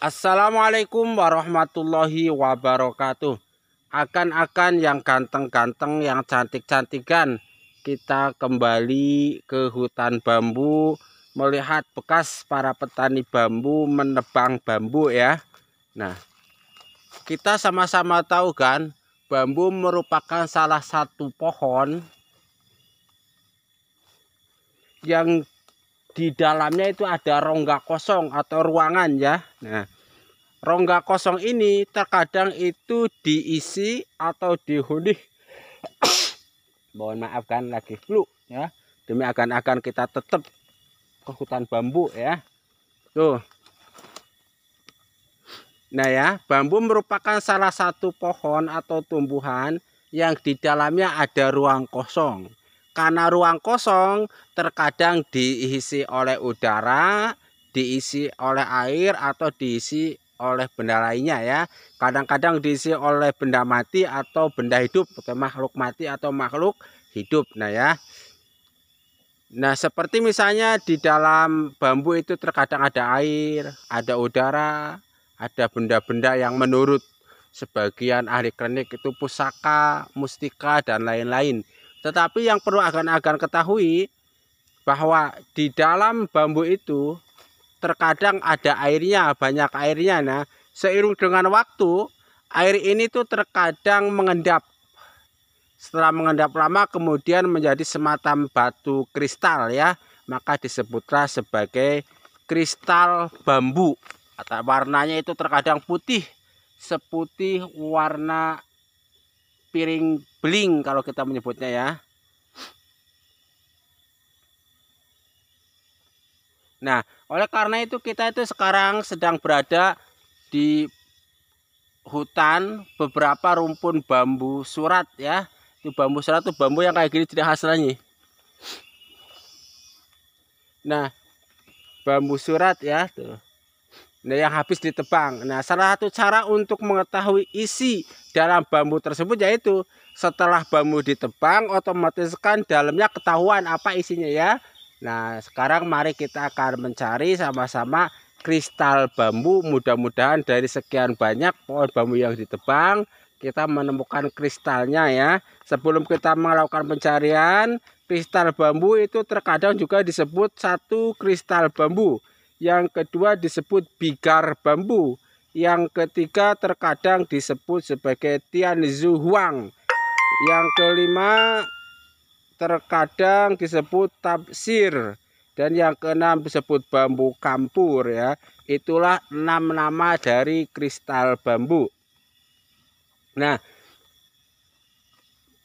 Assalamualaikum warahmatullahi wabarakatuh. Akan-akan yang ganteng-ganteng, yang cantik-cantikan, kita kembali ke hutan bambu melihat bekas para petani bambu menebang bambu ya. Nah, kita sama-sama tahu kan, bambu merupakan salah satu pohon yang di dalamnya itu ada rongga kosong atau ruangan ya. Nah, rongga kosong ini terkadang itu diisi atau dihuni mohon maafkan lagi flu ya. Demi akan-akan kita tetap ke hutan bambu ya. Tuh. Nah ya, bambu merupakan salah satu pohon atau tumbuhan yang di dalamnya ada ruang kosong. Karena ruang kosong terkadang diisi oleh udara, diisi oleh air atau diisi oleh benda lainnya ya. Kadang-kadang diisi oleh benda mati atau benda hidup, makhluk mati atau makhluk hidup. Nah ya. Nah, seperti misalnya di dalam bambu itu terkadang ada air, ada udara, ada benda-benda yang menurut sebagian ahli klinik itu pusaka, mustika, dan lain-lain. Tetapi yang perlu agan-agan ketahui bahwa di dalam bambu itu terkadang ada airnya, banyak airnya. Nah, seiring dengan waktu, air ini tuh terkadang mengendap. Setelah mengendap lama kemudian menjadi semacam batu kristal ya, maka disebutlah sebagai kristal bambu. Atau warnanya itu terkadang putih, seputih warna piring bling kalau kita menyebutnya ya. Nah, oleh karena itu kita itu sekarang sedang berada di hutan beberapa rumpun bambu surat ya. Itu bambu surat itu bambu yang kayak gini tidak hasilnya. Nah, bambu surat ya tuh nah, yang habis ditebang. Nah, salah satu cara untuk mengetahui isi dalam bambu tersebut yaitu setelah bambu ditebang, otomatis kan dalamnya ketahuan apa isinya ya. Nah, sekarang mari kita akan mencari sama-sama kristal bambu. Mudah-mudahan dari sekian banyak pohon bambu yang ditebang, kita menemukan kristalnya ya. Sebelum kita melakukan pencarian, kristal bambu itu terkadang juga disebut satu kristal bambu yang kedua disebut bigar bambu, yang ketiga terkadang disebut sebagai tianzu huang, yang kelima terkadang disebut tafsir dan yang keenam disebut bambu kampur ya. Itulah enam nama dari kristal bambu. Nah,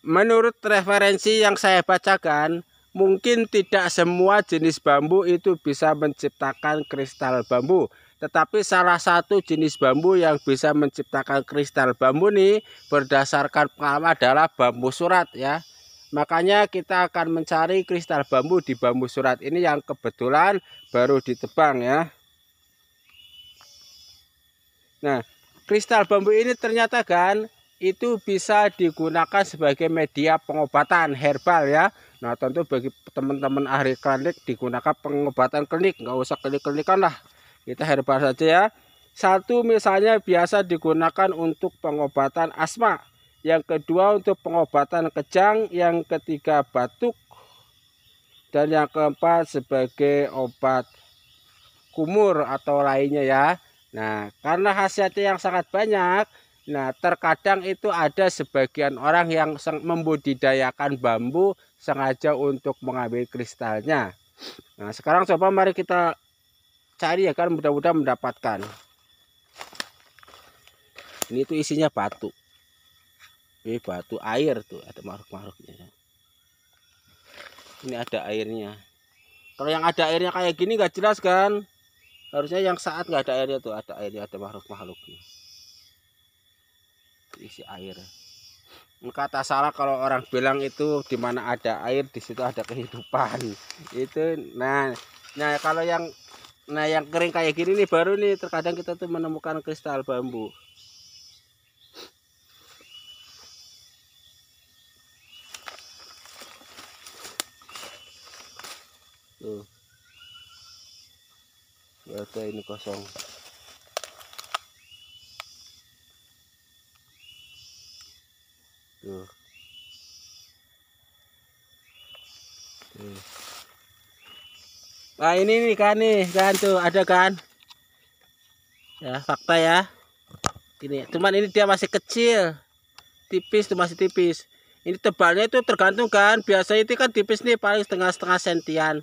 menurut referensi yang saya bacakan, Mungkin tidak semua jenis bambu itu bisa menciptakan kristal bambu, tetapi salah satu jenis bambu yang bisa menciptakan kristal bambu ini, berdasarkan pengalaman adalah bambu surat ya. Makanya kita akan mencari kristal bambu di bambu surat ini yang kebetulan baru ditebang ya. Nah, kristal bambu ini ternyata kan itu bisa digunakan sebagai media pengobatan herbal ya. Nah tentu bagi teman-teman ahli klinik digunakan pengobatan klinik, nggak usah klinik-klinikan lah. Kita herbal saja ya. Satu misalnya biasa digunakan untuk pengobatan asma, yang kedua untuk pengobatan kejang, yang ketiga batuk, dan yang keempat sebagai obat kumur atau lainnya ya. Nah, karena khasiatnya yang sangat banyak, Nah, terkadang itu ada sebagian orang yang membudidayakan bambu sengaja untuk mengambil kristalnya. Nah, sekarang coba mari kita cari ya kan mudah-mudahan mendapatkan. Ini itu isinya batu. Ini batu air tuh, ada makhluk-makhluknya. Ini ada airnya. Kalau yang ada airnya kayak gini nggak jelas kan? Harusnya yang saat nggak ada airnya tuh ada airnya ada makhluk-makhluknya isi air kata salah kalau orang bilang itu di mana ada air di situ ada kehidupan itu nah nah kalau yang nah yang kering kayak gini nih baru nih terkadang kita tuh menemukan kristal bambu tuh ya ini kosong tuh nah ini nih kan nih kan tuh ada kan ya fakta ya ini cuman ini dia masih kecil tipis tuh masih tipis ini tebalnya itu tergantung kan biasanya itu kan tipis nih paling setengah-setengah sentian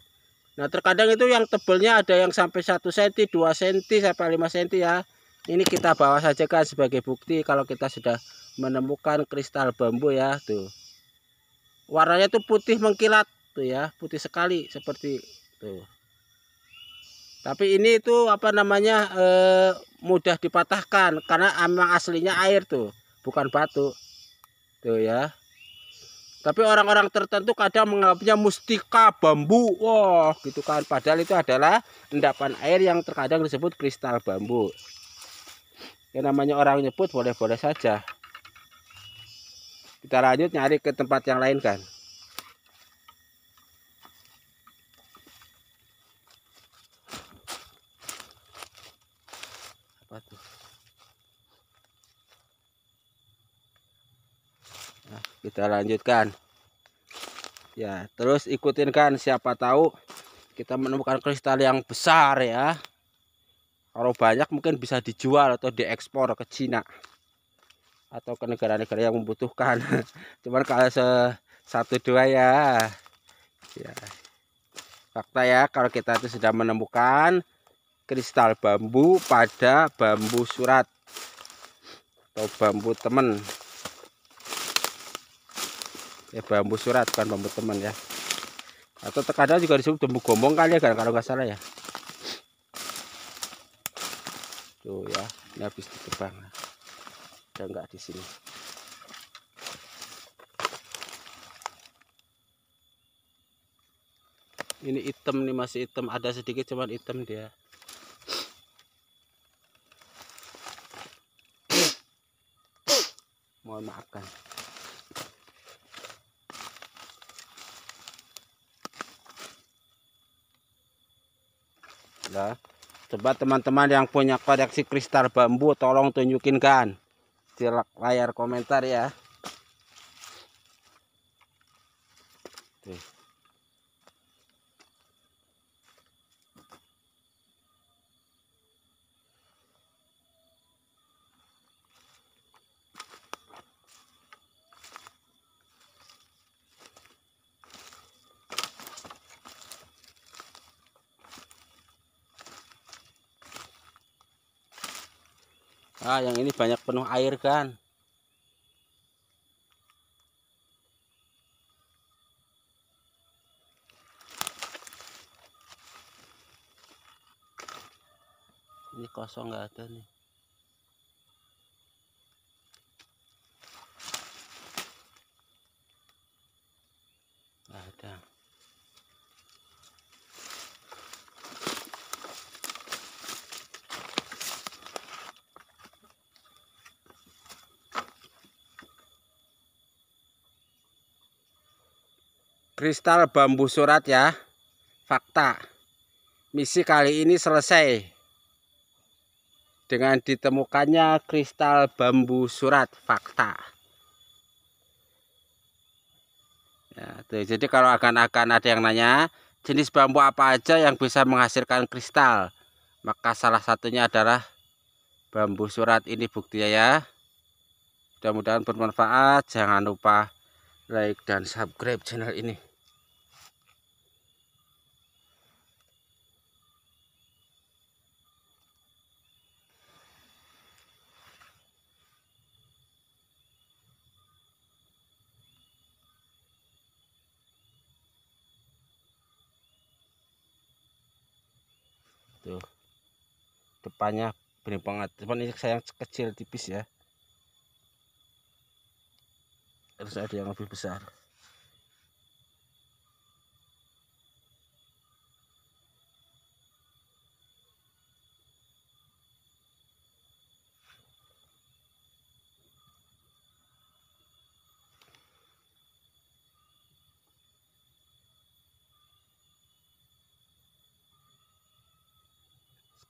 nah terkadang itu yang tebalnya ada yang sampai 1 senti 2 senti sampai 5 senti ya ini kita bawa saja kan sebagai bukti kalau kita sudah menemukan kristal bambu ya tuh warnanya tuh putih mengkilat tuh ya putih sekali seperti tuh tapi ini itu apa namanya e, mudah dipatahkan karena emang aslinya air tuh bukan batu tuh ya tapi orang-orang tertentu kadang menganggapnya mustika bambu wow gitu kan padahal itu adalah endapan air yang terkadang disebut kristal bambu yang namanya orang nyebut boleh-boleh saja kita lanjut nyari ke tempat yang lain kan apa tuh nah, kita lanjutkan ya terus ikutin kan siapa tahu kita menemukan kristal yang besar ya kalau banyak mungkin bisa dijual atau diekspor ke Cina atau ke negara-negara yang membutuhkan cuman kalau se satu dua ya ya fakta ya kalau kita itu sudah menemukan kristal bambu pada bambu surat atau bambu temen ya bambu surat bukan bambu temen ya atau terkadang juga disebut bambu gombong kali ya kan kalau nggak salah ya tuh ya ini habis ditebang ada enggak di sini ini hitam nih masih hitam ada sedikit cuman hitam dia mau makan lah coba teman-teman yang punya koleksi kristal bambu tolong tunjukin kan di layar komentar ya. Tuh. ah yang ini banyak penuh air kan ini kosong nggak ada nih kristal bambu surat ya fakta misi kali ini selesai dengan ditemukannya kristal bambu surat fakta ya, tuh, jadi kalau akan-akan ada yang nanya jenis bambu apa aja yang bisa menghasilkan kristal maka salah satunya adalah bambu surat ini buktinya ya mudah-mudahan bermanfaat jangan lupa like dan subscribe channel ini tuh gitu. depannya benih banget cuman ini sayang kecil tipis ya harus ada yang lebih besar